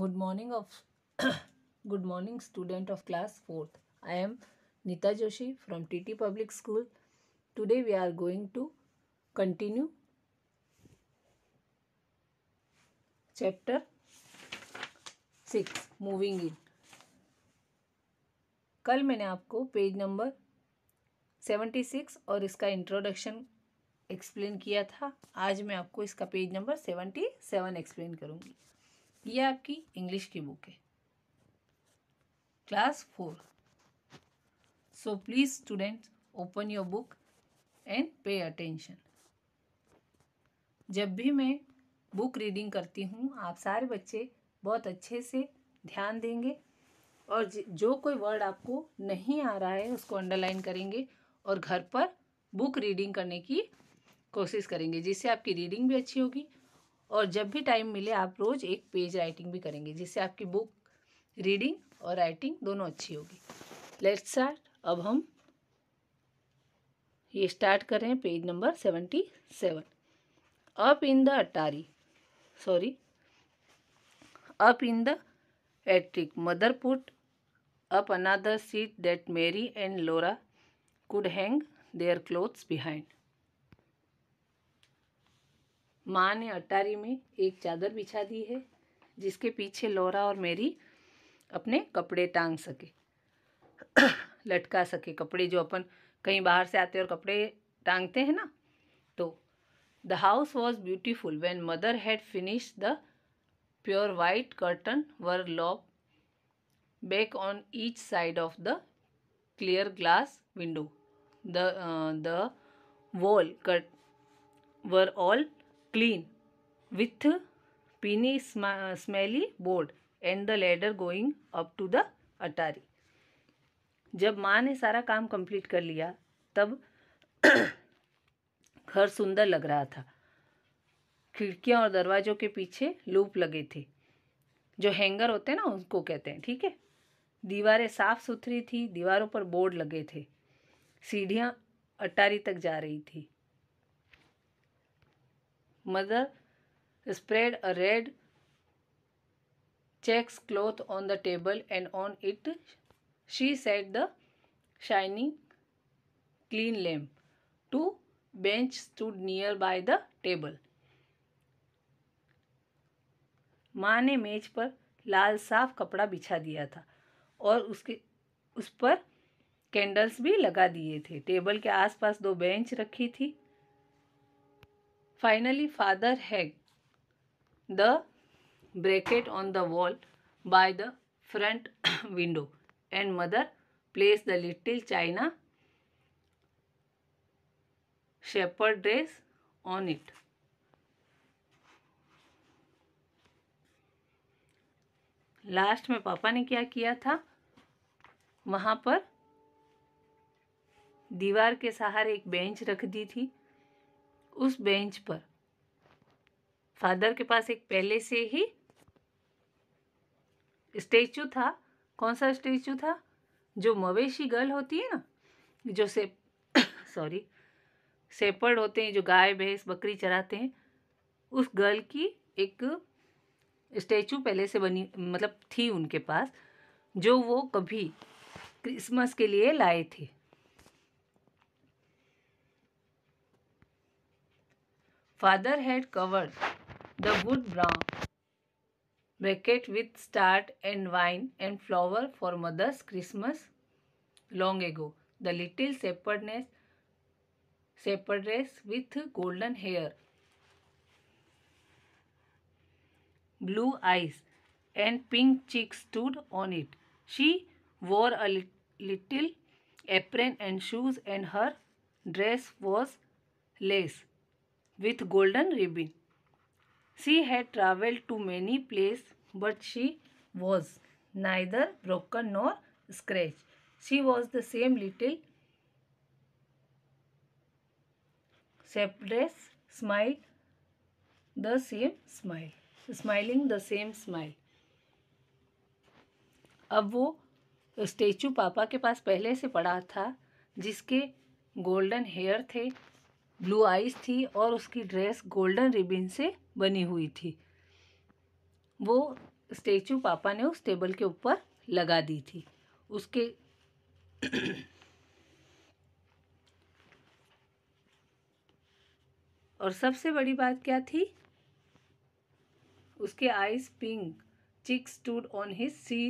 good morning of good morning student of class 4th i am nita joshi from tt public school today we are going to continue chapter 6 moving in कल मैंने आपको page number seventy six और इसका introduction explain किया था आज मैं आपको इसका page number seventy seven explain करूँगी ये आपकी इंग्लिश की बुक है class four so please students open your book and pay attention जब भी मैं बुक रीडिंग करती हूँ आप सारे बच्चे बहुत अच्छे से ध्यान देंगे और जो कोई वर्ड आपको नहीं आ रहा है उसको अंडरलाइन करेंगे और घर पर बुक रीडिंग करने की कोशिश करेंगे जिससे आपकी रीडिंग भी अच्छी होगी और जब भी टाइम मिले आप रोज़ एक पेज राइटिंग भी करेंगे जिससे आपकी बुक रीडिंग और राइटिंग दोनों अच्छी होगी लेट्स स्टार्ट अब हम ये स्टार्ट कर रहे हैं page number seventy seven up in the अटारी sorry up in the attic mother put up another sheet that Mary and Laura could hang their clothes behind माँ ने अटारी में एक चादर बिछा दी है जिसके पीछे लोरा और मेरी अपने कपड़े टांग सके लटका सके कपड़े जो अपन कहीं बाहर से आते और कपड़े टांगते हैं ना तो the house was beautiful when mother had finish the pure white curtain were loop back on each side of the clear glass window the wall the were all clean with piny sm smelly board and the ladder going up to the atari जब माँ ने सारा काम complete कर लिया तब घर सुंदर लग रहा था खिड़कियाँ और दरवाज़ों के पीछे लूप लगे थे जो हैंगर होते हैं ना उनको कहते हैं ठीक है दीवारें साफ सुथरी थी दीवारों पर बोर्ड लगे थे सीढ़ियाँ अटारी तक जा रही थी Mother spread a red checks cloth on the table and on it she set the shining clean lamp. Two bench stood near by the table. माँ ने मेज पर लाल साफ कपड़ा बिछा दिया था और उसके उस पर कैंडल्स भी लगा दिए थे टेबल के आसपास दो बेंच रखी थी Finally, Father hung the bracket on the wall by the front window and mother placed the little china shepherd dress on it. Last में पापा ने क्या किया था वहाँ पर दीवार के सहारे एक बेंच रख दी थी उस बेंच पर फादर के पास एक पहले से ही स्टेचू था कौन सा स्टेचू था जो मवेशी गर्ल होती है ना जो से सॉरी सेपर्ड होते हैं जो गाय भैंस बकरी चराते हैं उस गर्ल की एक स्टैचू पहले से बनी मतलब थी उनके पास जो वो कभी क्रिसमस के लिए लाए थे Father had covered the good brown bracket with starch and wine and flour for mother's Christmas long ago. The little shepherdess, shepherdess with golden hair, blue eyes and pink cheeks stood on it. She wore a li little apron and shoes and her dress was lace with golden ribbon. She had traveled to many place but she was neither broken nor scratched. She was the same little shapeless smile, the same smile, smiling the same smile. अब वो statue पापा के पास पहले से पड़ा था जिसके golden hair थे ब्लू आइज थी और उसकी ड्रेस गोल्डन रिबिन से बनी हुई थी वो स्टेचू पापा ने उस टेबल के ऊपर लगा दी थी उसके और सबसे बड़ी बात क्या थी उसके eyes pink cheek stood on his she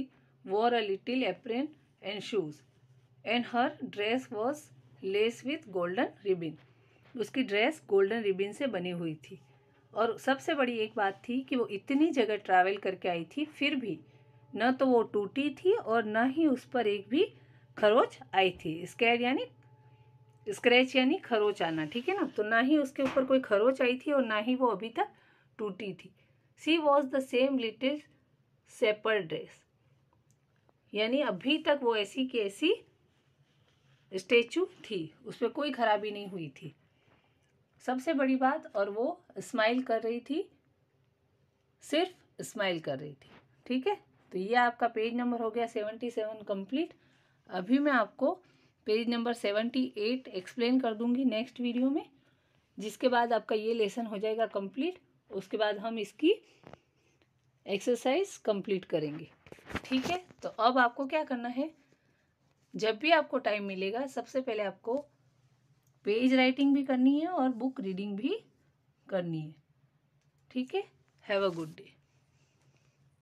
wore a little apron and shoes and her dress was lace with golden ribbon उसकी ड्रेस गोल्डन रिबिन से बनी हुई थी और सबसे बड़ी एक बात थी कि वो इतनी जगह ट्रैवल करके आई थी फिर भी न तो वो टूटी थी और न ही उस पर एक भी खरोच आई थी स्कैर यानी स्क्रैच यानी खरोच आना ठीक है ना तो ना ही उसके ऊपर कोई खरोच आई थी और ना ही वो अभी तक टूटी थी she was the same little paper dress यानी अभी तक वो ऐसी की ऐसी स्टेचू थी उस पर कोई खराबी नहीं हुई थी सबसे बड़ी बात और वो स्माइल कर रही थी सिर्फ स्माइल कर रही थी ठीक है तो ये आपका पेज नंबर हो गया सेवेंटी सेवन कम्प्लीट अभी मैं आपको page number seventy eight explain कर दूंगी नेक्स्ट वीडियो में जिसके बाद आपका ये लेसन हो जाएगा कम्प्लीट उसके बाद हम इसकी एक्सरसाइज कंप्लीट करेंगे ठीक है तो अब आपको क्या करना है जब भी आपको टाइम मिलेगा सबसे पहले आपको पेज राइटिंग भी करनी है और बुक रीडिंग भी करनी है ठीक है हैव अ गुड डे